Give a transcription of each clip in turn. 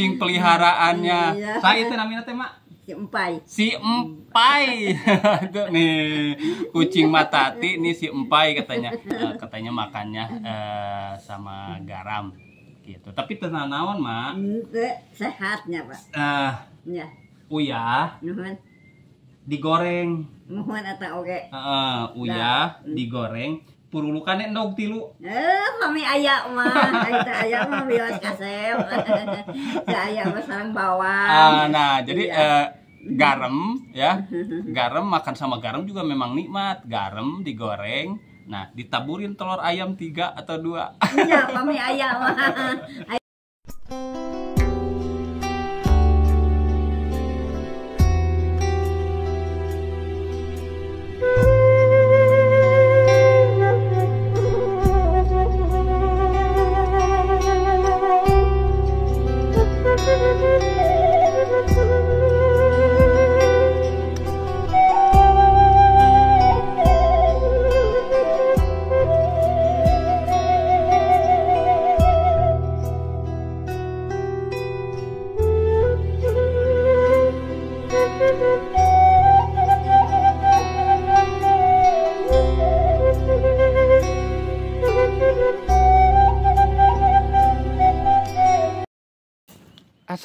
kucing peliharaannya. Saya itu namanya teh mak si empai. Si empai. nih kucing matati nih si empai katanya. Uh, katanya makannya uh, sama garam gitu. Tapi tenang naon mak. Hmm, sehatnya pak. Uh, ya. Uya. Oh Nuhun. Digoreng. Nuhun atau oke. Okay. Uh, uya oh nah. Hmm. digoreng Purulukan nek dog tilu. Eh, mami aya mah, eta aya mah bilas kasem, Sa aya mah sarang bawang. Ah, nah, jadi iya. eh, garam ya. Garam makan sama garam juga memang nikmat. Garam digoreng, nah ditaburin telur ayam tiga atau dua. Iya, mami aya mah.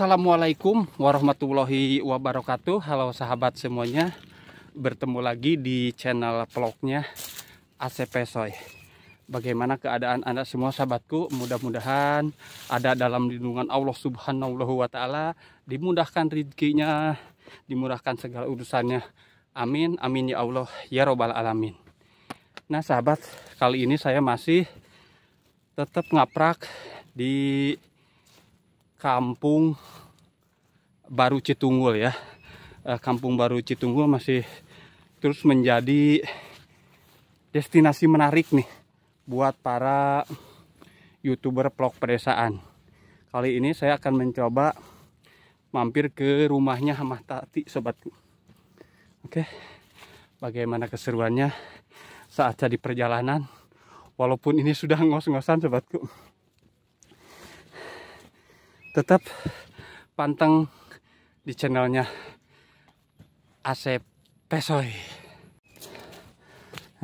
Assalamualaikum warahmatullahi wabarakatuh Halo sahabat semuanya Bertemu lagi di channel vlognya ACP Soy Bagaimana keadaan anda semua sahabatku Mudah-mudahan ada dalam lindungan Allah subhanahu wa ta'ala Dimudahkan rezekinya Dimudahkan segala urusannya Amin, amin ya Allah Ya robbal alamin Nah sahabat, kali ini saya masih Tetap ngaprak di kampung Baru Citunggul ya. Eh, kampung Baru Citunggul masih terus menjadi destinasi menarik nih buat para youtuber vlog pedesaan. Kali ini saya akan mencoba mampir ke rumahnya Hamah Tati sobatku. Oke. Bagaimana keseruannya saat jadi perjalanan walaupun ini sudah ngos-ngosan sobatku. Tetap panteng di channelnya Asep Pesoy.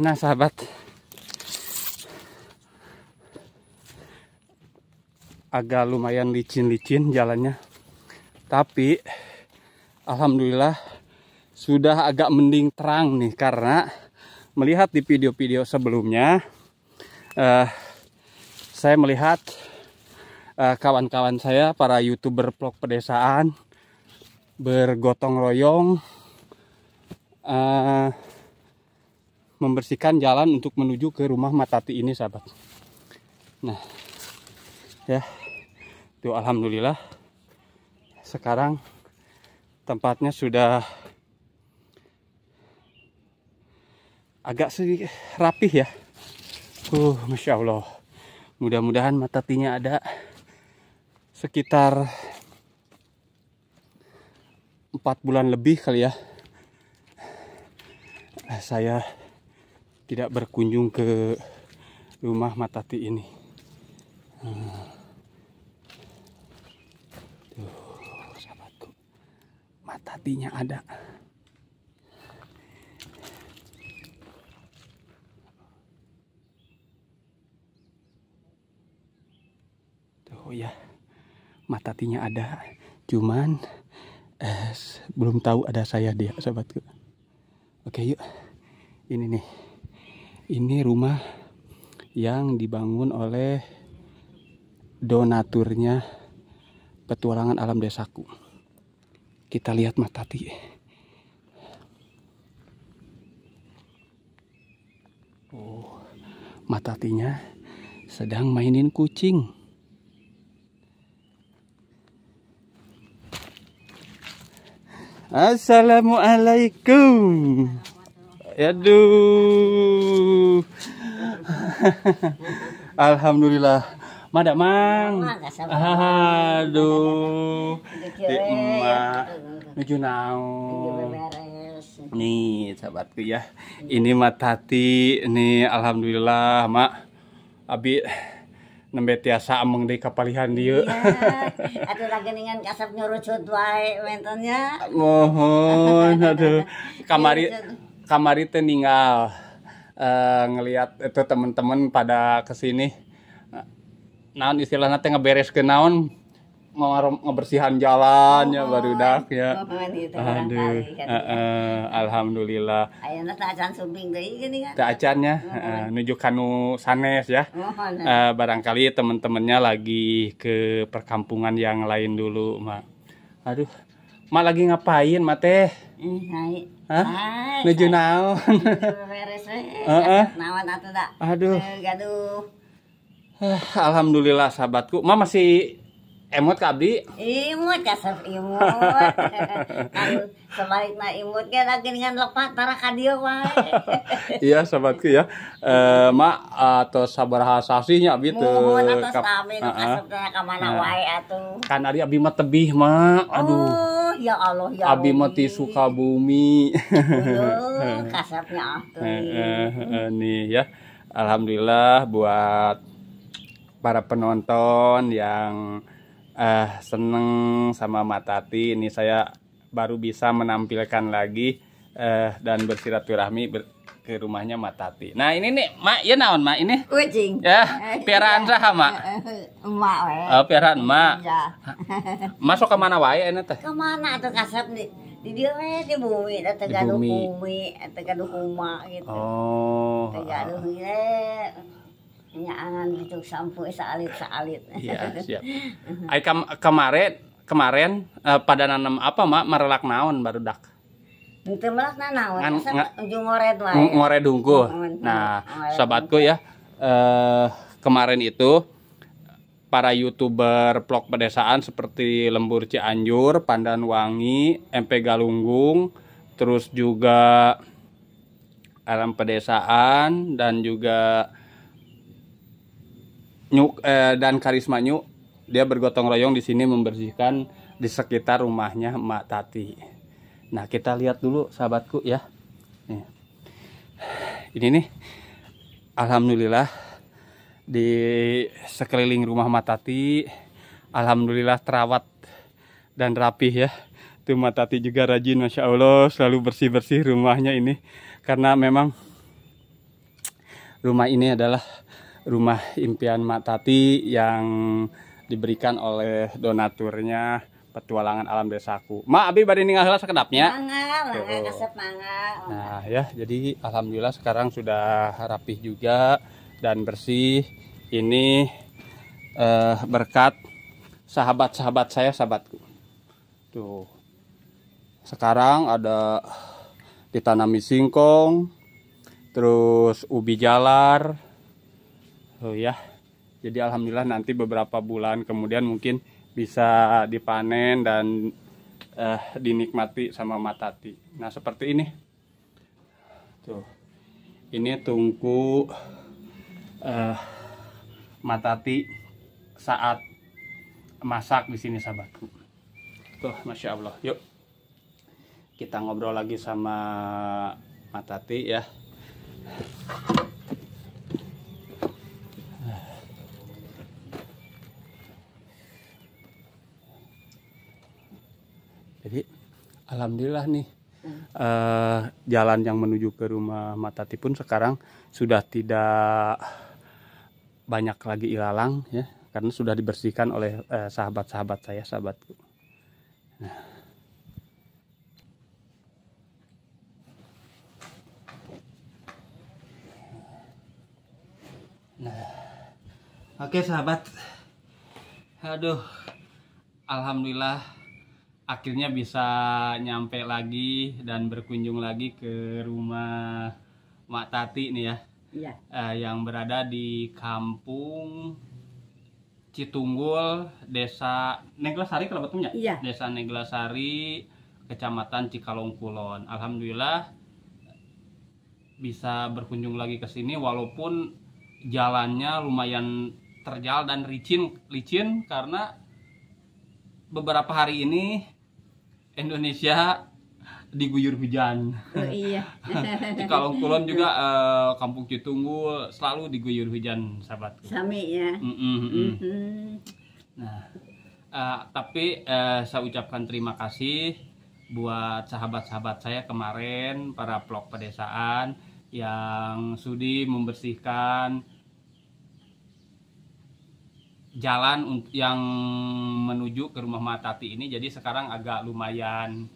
Nah sahabat, agak lumayan licin-licin jalannya, tapi alhamdulillah sudah agak mending terang nih karena melihat di video-video sebelumnya, eh, saya melihat eh, kawan-kawan eh, saya para youtuber vlog pedesaan bergotong royong uh, membersihkan jalan untuk menuju ke rumah Matati ini sahabat nah ya itu Alhamdulillah sekarang tempatnya sudah agak sedikit rapih ya uh Masya Allah mudah-mudahan Matatinya ada sekitar 4 bulan lebih kali ya saya tidak berkunjung ke rumah Matati ini Tuh, sahabatku Matatinya ada Tuh ya Matatinya ada Cuman eh, belum tahu ada saya dia sobatku oke yuk ini nih ini rumah yang dibangun oleh donaturnya petualangan alam desaku kita lihat matati oh matatinya sedang mainin kucing Assalamualaikum. Yaduh. Alhamdulillah. Madak mang. Aduh. Di emak. Nuju Nih, sahabatku ya. Ini Matati nih alhamdulillah, Mak. Abi nembe tiasa emang di kapalihan dia. Ya, aduh lagi dengan kasap nyurucut wae mentonnya. Mohon, aduh. Kamari, kamari teh ninggal uh, eh, ngelihat itu teman-teman pada kesini. Naon istilahnya teh ngeberes ke naon mau ngebersihan jalannya oh, baru dak ya. Oh, Aduh. Eh, kan. eh, alhamdulillah. Ayeuna teh acan sumbing deui kan. Teh acannya oh, eh, oh. nuju kanu sanes ya. Nah. barangkali temen-temennya lagi ke perkampungan yang lain dulu, Mak. Aduh. Mak lagi ngapain, Mak teh? Hah? Nuju naon? Heeh. Naon atuh Aduh. Gaduh. Alhamdulillah sahabatku. Ma masih emot abdi? imut sab imut kan sebalik na imut ge ya lagi dengan lepat para dieu wae iya sahabatku ya eh mak atau sabaraha nya abdi teu mohon atas ka kasep ka mana wae nah, atuh kan ari abdi mah tebih mak aduh oh, ya Allah ya Abdi mah ti Sukabumi Kasapnya atuh nih ya alhamdulillah buat para penonton yang uh, seneng sama Matati ini saya baru bisa menampilkan lagi uh, dan bersilaturahmi ber ke rumahnya Matati. Nah ini nih mak ya naon mak ini? Kucing. Ya eh, piaraan iya. saha mak? Emak we. Oh piaraan emak. Iya. Masuk ke mana wae ini teh? Ke mana tuh kasep di di dia di bumi, ada tegaduh bumi, tegaduh rumah gitu. Oh. Tegaduh gitu nyaan gitu sampo sa alit Iya siap ai kam kemarin kemarin uh, eh, pada nanam apa mak merelak naon baru dak itu merelak naon Ngan, ujung ngoret wae ngoret dungku nah sahabatku ya uh, eh, kemarin itu para youtuber vlog pedesaan seperti Lembur Cianjur, Pandan Wangi, MP Galunggung, terus juga Alam Pedesaan dan juga Nyu eh, dan Karisma Nyu dia bergotong royong di sini membersihkan di sekitar rumahnya Mak Tati. Nah, kita lihat dulu sahabatku ya. Nih. Ini nih. Alhamdulillah di sekeliling rumah Mak Tati alhamdulillah terawat dan rapih ya. Tuh Mak Tati juga rajin Masya Allah selalu bersih-bersih rumahnya ini karena memang rumah ini adalah rumah impian Mak Tati yang diberikan oleh donaturnya petualangan alam desaku. Mak Abi bari ninggal heula sakedapnya. Mangga, mangga kasep mangga. Nah, ya jadi alhamdulillah sekarang sudah rapih juga dan bersih. Ini eh, berkat sahabat-sahabat saya, sahabatku. Tuh. Sekarang ada ditanami singkong, terus ubi jalar, oh ya jadi alhamdulillah nanti beberapa bulan kemudian mungkin bisa dipanen dan eh, dinikmati sama matati nah seperti ini tuh ini tungku eh, matati saat masak di sini sahabatku tuh masya allah yuk kita ngobrol lagi sama matati ya alhamdulillah nih uh, jalan yang menuju ke rumah Matati pun sekarang sudah tidak banyak lagi ilalang ya karena sudah dibersihkan oleh eh, sahabat-sahabat saya sahabatku. Nah. nah. Oke sahabat. Aduh. Alhamdulillah akhirnya bisa nyampe lagi dan berkunjung lagi ke rumah Mak Tati nih ya. Iya. Uh, yang berada di kampung Citunggul, Desa Neglasari kalau betulnya. Iya. Desa Neglasari, Kecamatan Cikalongkulon. Alhamdulillah bisa berkunjung lagi ke sini walaupun jalannya lumayan terjal dan licin licin karena beberapa hari ini Indonesia diguyur hujan. Oh, iya. di Kulon juga uh, Kampung Citunggu selalu diguyur hujan, sahabat. Sami ya. Mm -mm, mm -mm. -hmm. Nah, uh, tapi uh, saya ucapkan terima kasih buat sahabat-sahabat saya kemarin para vlog pedesaan yang sudi membersihkan jalan yang menuju ke rumah Matati ini jadi sekarang agak lumayan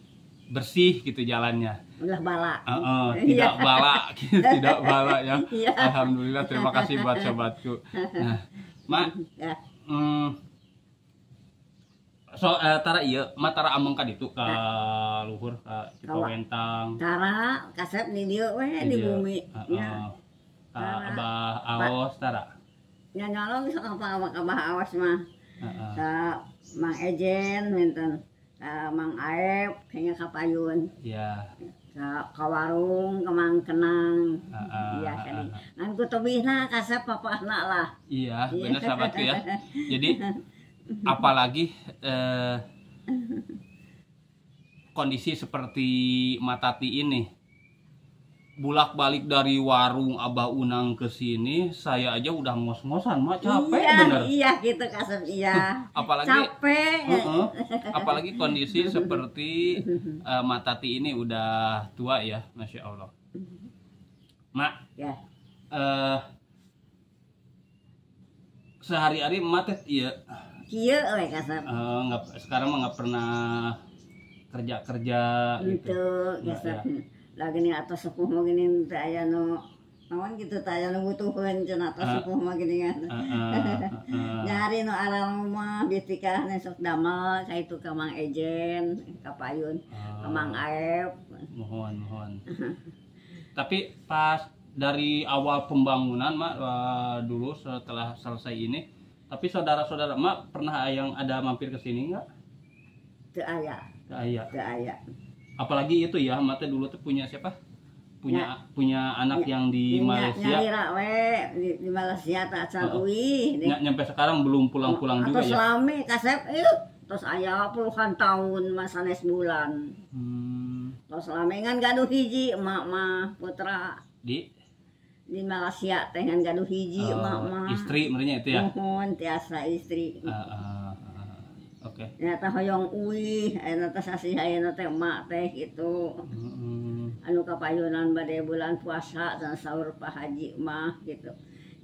bersih gitu jalannya. Udah bala. Uh -uh, iya. tidak yeah. bala, tidak bala ya. Yeah. Alhamdulillah terima kasih buat sobatku. Nah, Mak. Yeah. Hmm, so uh, tara iya, ma tara ameng kan itu ke ya. luhur ke Cipawentang. Tara kasep nih dia weh di iya. bumi. uh, Uh, uh, Abah Aos tara nya nyalong sama mahkamah awas mah uh, uh. mang ejen minten uh, mang aep kayaknya kapayun iya yeah. ke warung ke kenang iya uh, uh, kan ngan ku tebihna kasep papa anak lah iya, iya. bener sahabat ya jadi apalagi eh, kondisi seperti matati ini bulak balik dari warung Abah Unang ke sini saya aja udah ngos-ngosan mak iya, capek iya, bener iya gitu kasem iya apalagi capek uh -uh, apalagi kondisi seperti uh, eh, Matati ini udah tua ya masya Allah mak ya. Uh, sehari-hari matet iya iya oleh kasem uh, gak, sekarang mah nggak pernah kerja-kerja gitu, gitu Nah, ya lagi nih atas sepuh mau gini ayah no nawan gitu taya no butuhin cina atas ah. sepuh mau gini kan ah, ah, nyari no alam rumah bitika nih sok damel kayak itu kamang ejen kapayun kamang aep mohon mohon tapi pas dari awal pembangunan mak dulu setelah selesai ini tapi saudara-saudara mak pernah yang ada mampir ke sini nggak? Ke ayah. Ke ayah. Ke ayah apalagi itu ya mata dulu tuh punya siapa punya ya. punya anak ya, yang di ya, Malaysia nyari we di, di Malaysia tak cakui uh, nyampe sekarang belum pulang-pulang juga ya selami kasep yuk terus ayah puluhan tahun masa nes bulan hmm. terus kan gaduh hiji emak mah putra di di Malaysia dengan gaduh hiji emak uh, eh, mah istri merinya itu ya mohon tiasa istri uh, uh. Oke. Okay. Ya, eta hoyong ulih, eta teh sasih teh emak teh gitu. Anu -hmm. Anu kapayunan bade bulan puasa dan sahur Pak Haji mah gitu.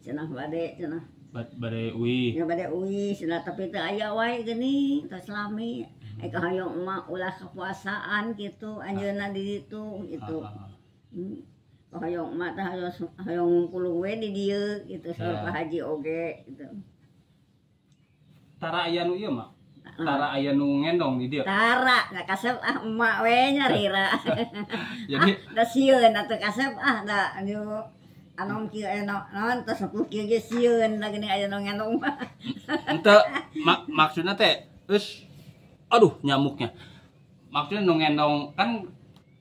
Cenah bade cenah. badai bade uwi. Ya badai uwi, cenah tapi teh aya wae gini, teu selami. -hmm. Eka hoyong emak ulah kepuasaan gitu, anjeunna di situ gitu. Ah, ah, ah. Hmm. Hoyong emak teh hoyong hoyong ngumpul we di dia gitu sahur ya. Pak Haji oge gitu. Tara aya nu Tara aya nu ngendong di dia. Tara, nggak kasep ah emak we nya Rira. Jadi ah, da sieun atuh kasep ah da anu anom kieu eh, no, non teh sepuh kieu ge sieun da gini aya nu ngendong Henteu mak maksudna teh geus aduh nyamuknya. Maksudnya nu ngendong kan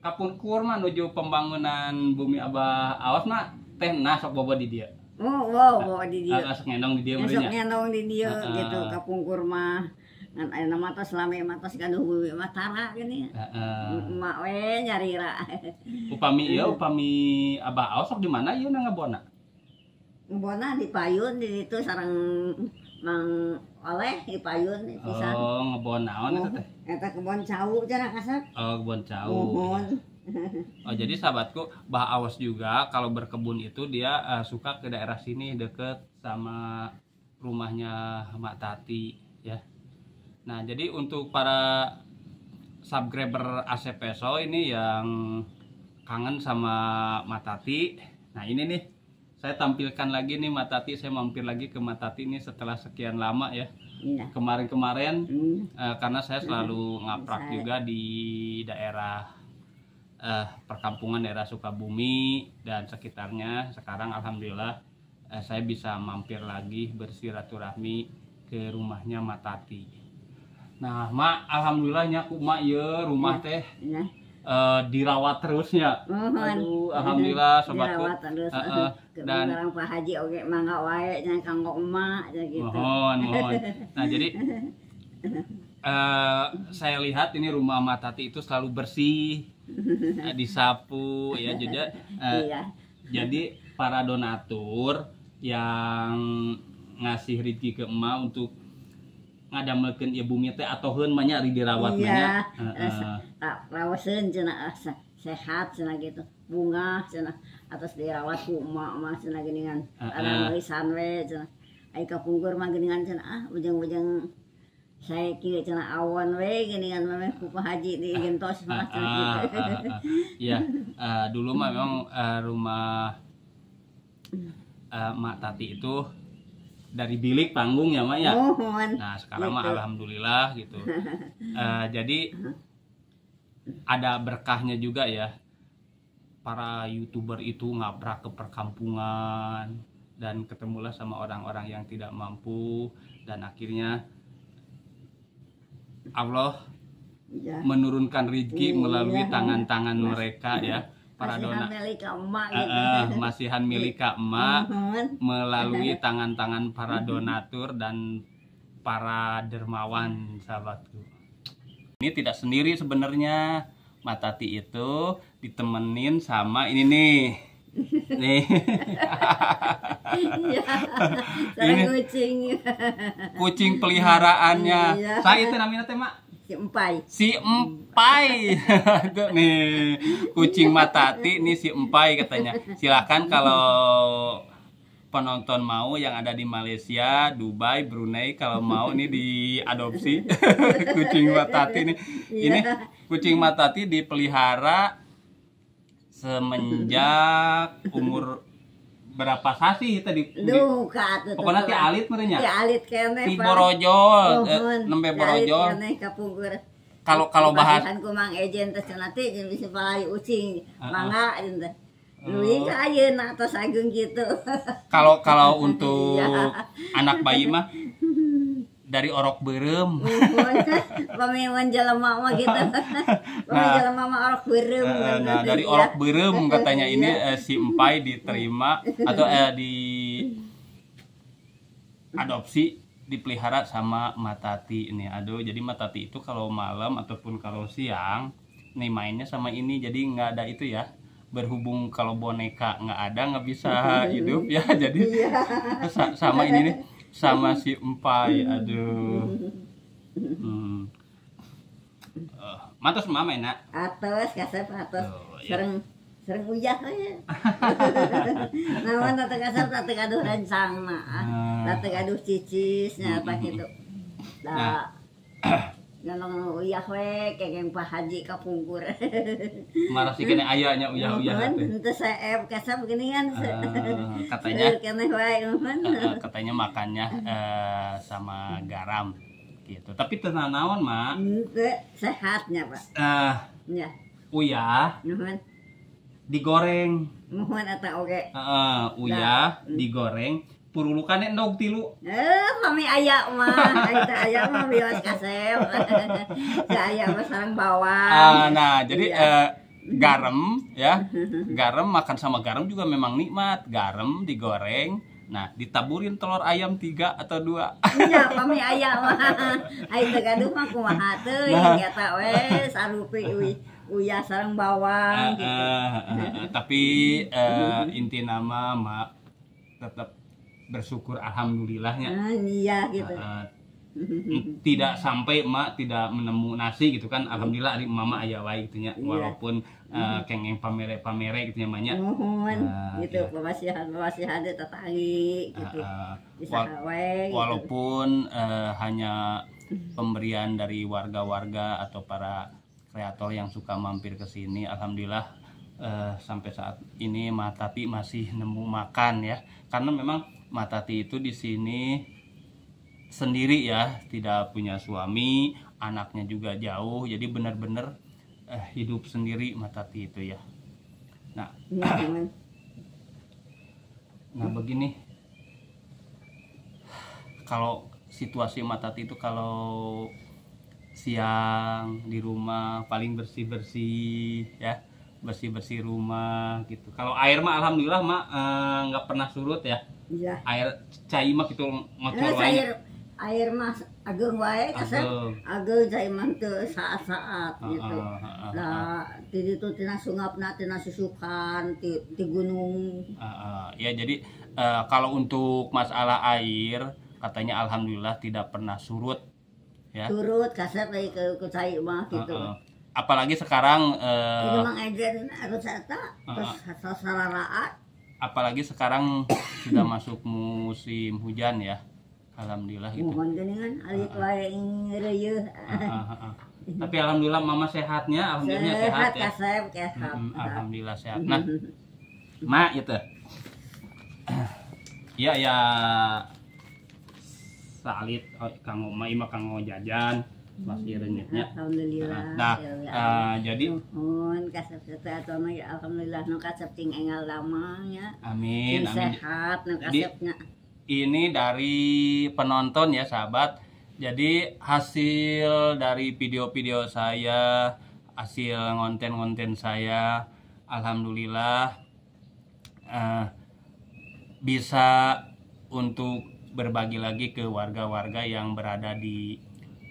kapun kurma nuju pembangunan bumi abah awas mah teh nah sok didiak di Oh, wow, bawa di nah, dia. Asok ngendong di dia. ngendong di gitu, kapung kurma ngan ayeuna mah teh selame mah teh siga nuhumi mah tara gini. Heeh. Emak we nyarira. Upami iya upami Abah Ausok di mana ieu iya, ngabona? Ngabona di payun di itu sarang Mang oleh di payun pisan. Oh, ngebon on oh, itu teh? Oh, eta kebon cau cara kasar. Oh, kebon cau. Kebon. Oh jadi sahabatku Bah Awas juga kalau berkebun itu dia uh, suka ke daerah sini deket sama rumahnya Mak Tati ya. Nah, jadi untuk para subscriber AC Peso ini yang kangen sama Matati. Nah, ini nih saya tampilkan lagi nih Matati, saya mampir lagi ke Matati ini setelah sekian lama ya. Iya. Kemarin-kemarin iya. uh, karena saya selalu hmm. ngaprak saya. juga di daerah uh, perkampungan daerah Sukabumi dan sekitarnya. Sekarang alhamdulillah uh, saya bisa mampir lagi bersilaturahmi ke rumahnya Matati nah mak alhamdulillahnya aku mak ya rumah ya. teh ya. Uh, eh, dirawat terusnya -huh. Aduh, alhamdulillah sobatku dirawat terus uh, uh, dan orang Pak Haji oke mangga wae jangan kanggo emak gitu mohon mohon nah jadi uh, saya lihat ini rumah Tati itu selalu bersih uh, disapu ya jadi uh, iya. jadi para donatur yang ngasih rezeki ke emak untuk ngadamelkeun ieu bumi teh atoheun mah nya ari dirawat mah nya. Iya. Heeh. Raoseun cenah ah, sehat cenah gitu. Bunga cenah atas dirawat ku emak mah cenah geuningan. Ada lisan we cenah. Ai kapungkur mah geuningan cenah ah ujung-ujung saya kira cina awan we gini kan memang kupu haji di gentos mah ah, ah, gitu. ah, ah, ya uh, dulu mah memang uh, rumah uh, mak tati itu dari bilik panggung ya Maya. Oh, mohon. Nah sekarang gitu. mah alhamdulillah gitu. e, jadi ada berkahnya juga ya. Para youtuber itu ngabrak ke perkampungan dan ketemulah sama orang-orang yang tidak mampu dan akhirnya Allah ya. rezeki iya. melalui tangan-tangan mereka ya Maradona. Masihan milik emak. Gitu. Uh, masihan milik Kak emak melalui tangan-tangan para donatur dan para dermawan sahabatku. Ini tidak sendiri sebenarnya. Matati itu ditemenin sama ini nih. Nih. Iya, ini kucing. Kucing peliharaannya. Iya. Saya itu namanya teh, Mak. Si Empai. Si Empai. nih, kucing matati nih si Empai katanya. Silahkan kalau penonton mau yang ada di Malaysia, Dubai, Brunei kalau mau nih diadopsi kucing matati nih. Iya. Ini kucing matati dipelihara semenjak umur berapa sasi tadi Duh, kata pokoknya ti alit merenya ti alit kene ti borojol nembe borojol kalau kalau bahas kan kumang ejen teh cenah teh jeung bisa palari ucing mangga teh Lui oh. ka ayeuna atos agung gitu. Kalau kalau untuk iya. anak bayi mah dari orok berem kan? pamewan jalan mama gitu nah, jalan mama orok berem kan, nah dari ya. orok berem katanya ini iya. eh, si empai diterima atau eh, di adopsi dipelihara sama matati ini aduh jadi matati itu kalau malam ataupun kalau siang nih mainnya sama ini jadi nggak ada itu ya berhubung kalau boneka nggak ada nggak bisa hidup ya jadi iya. sama ini nih sama si empai aduh hmm. uh, matos mama enak atos kasep atos oh, iya. sering sering uyah ya namun tante kasep tante gaduh rencang nah tante gaduh cicis nyata gitu nah nolong uyah we kegeng Pak Haji kapungkur marah sih kena ayahnya uyah uyah itu saya kasar begini kan ah, katanya katanya uh, ah, ah, katanya makannya uh, sama garam gitu tapi tenang naon mak sehatnya pak uh, ya uyah Nuhun. digoreng mohon atau oke okay. uh, uyah Dah. Mm. digoreng Purulukan dong tilu. Eh, mami ayak mah, eta ayak mah bias kasem Sa ayak mah sarang bawang. Ah, nah, jadi iya. uh, garam ya. Garam makan sama garam juga memang nikmat. Garam digoreng, Nah, ditaburin telur ayam tiga atau dua. Iya, pami ayam mah. Ayo tegaduh mah kumaha tuh nah. Ya tau we sarupi uy. Uya sarang bawang uh, gitu. uh, uh, tapi uh, inti nama mak tetap bersyukur alhamdulillahnya ah, iya gitu uh, tidak sampai emak tidak menemu nasi gitu kan alhamdulillah adik mama ayah wae gitu ya walaupun uh, kengeng pamere-pamere gitu namanya uh, gitu iya. pemasihan tetangi gitu uh, uh, wai, walaupun gitu. uh, hanya pemberian dari warga-warga atau para kreator yang suka mampir ke sini alhamdulillah uh, sampai saat ini ma tapi masih nemu makan ya karena memang Matati itu di sini sendiri ya, tidak punya suami, anaknya juga jauh, jadi benar-benar eh, hidup sendiri Matati itu ya. Nah, ya, nah begini, kalau situasi Matati itu kalau siang di rumah paling bersih bersih ya bersih bersih rumah gitu kalau air mah alhamdulillah mak eh, nggak e, pernah surut ya Iya. Air nah, cair mah gitu ngocor wae. Air air mas agak wae kasan ageng cai mah teu saat-saat ah, gitu. Ah, ah, lah di ditu tina sungapna tina susukan di ti gunung. ya jadi uh, kalau untuk masalah air katanya alhamdulillah tidak pernah surut ya. Surut kasep ke ke cai mah gitu. Uh, uh apalagi sekarang uh, ini mang ejen harus cerita terus sasaran apalagi sekarang sudah masuk musim hujan ya alhamdulillah gitu mohon geningan ari ah, ah. ah, tapi alhamdulillah mama sehatnya alhamdulillah sehat, sehat ya kasep, kasep. Mm, alhamdulillah sehat nah mak itu ya ya salit oh, kang ima kang jajan masih renyitnya alhamdulillah nah uh, jadi mohon kasep sama ya, ya alhamdulillah nu kasep ting lamanya. lama ya amin sehat nu kasepnya ini dari penonton ya sahabat jadi hasil dari video-video saya hasil konten-konten saya alhamdulillah uh, bisa untuk berbagi lagi ke warga-warga yang berada di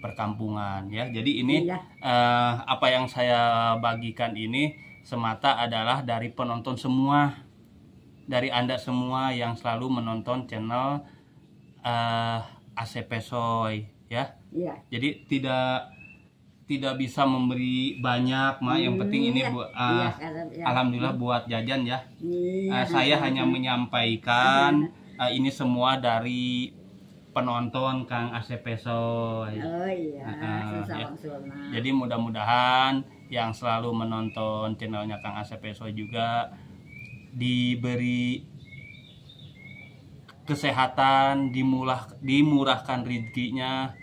perkampungan ya. Jadi ini iya. uh, apa yang saya bagikan ini semata adalah dari penonton semua, dari anda semua yang selalu menonton channel uh, eh, ACP Soy ya. iya. Jadi tidak tidak bisa memberi banyak mak yang penting ini iya. bu uh, iya. alhamdulillah buat jajan ya, uh, saya hanya menyampaikan uh, ini semua dari penonton Kang Asep Peso. Oh iya, uh, ya. Jadi mudah-mudahan yang selalu menonton channelnya Kang Asep Peso juga diberi kesehatan, dimulah dimurahkan rezekinya,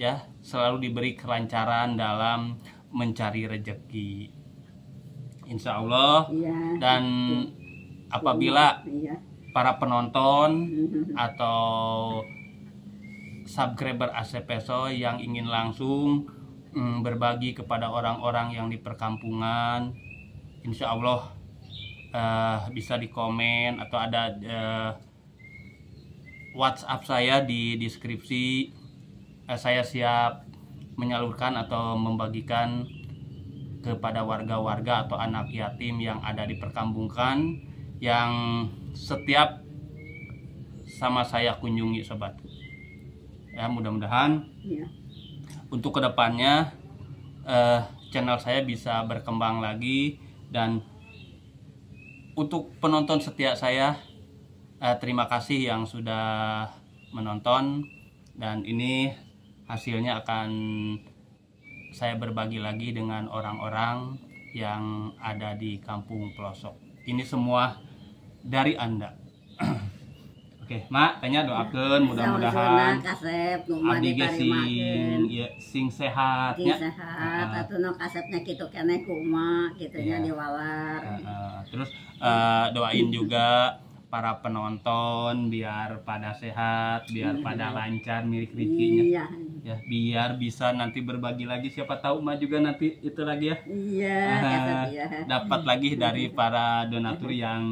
ya selalu diberi kelancaran dalam mencari rejeki. Insya Allah ya, dan apabila ya. para penonton mm-hmm. atau subscriber Asep yang ingin langsung mm, berbagi kepada orang-orang yang di perkampungan Insya Allah uh, bisa dikomen atau ada uh, WhatsApp saya di deskripsi uh, saya siap menyalurkan atau membagikan kepada warga-warga atau anak yatim yang ada di perkampungan yang setiap sama saya kunjungi sobat ya mudah-mudahan yeah. untuk kedepannya eh, channel saya bisa berkembang lagi dan untuk penonton setia saya eh, terima kasih yang sudah menonton dan ini hasilnya akan saya berbagi lagi dengan orang-orang yang ada di kampung pelosok ini semua dari anda Oke, Mak, tanya doakan mudah-mudahan abdi ge sing ya, sing sehat nya. Sehat, uh, atuh no kasepnya kitu kene ku emak nya yeah. diwalar. Uh, uh, terus uh, doain juga para penonton biar pada sehat, biar iya. pada lancar milik rezekinya. Iya. Ya, biar bisa nanti berbagi lagi siapa tahu mak juga nanti itu lagi ya. Iya, uh, dapat lagi dari para donatur yang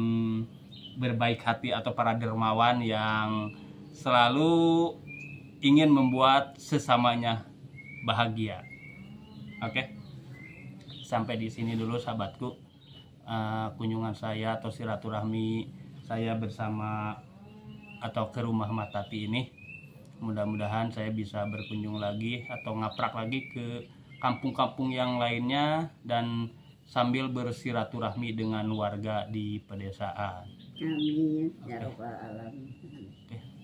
berbaik hati atau para dermawan yang selalu ingin membuat sesamanya bahagia. Oke, okay? sampai di sini dulu sahabatku uh, kunjungan saya atau silaturahmi saya bersama atau ke rumah Matati ini. Mudah-mudahan saya bisa berkunjung lagi atau ngaprak lagi ke kampung-kampung yang lainnya dan sambil bersilaturahmi dengan warga di pedesaan. Amin. Ya eh,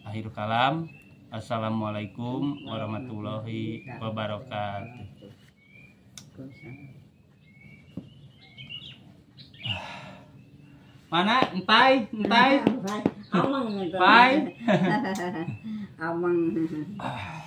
akhir kalam. Assalamualaikum warahmatullahi wabarakatuh. Mana? Entai, entai. Amang. Pai. Amang.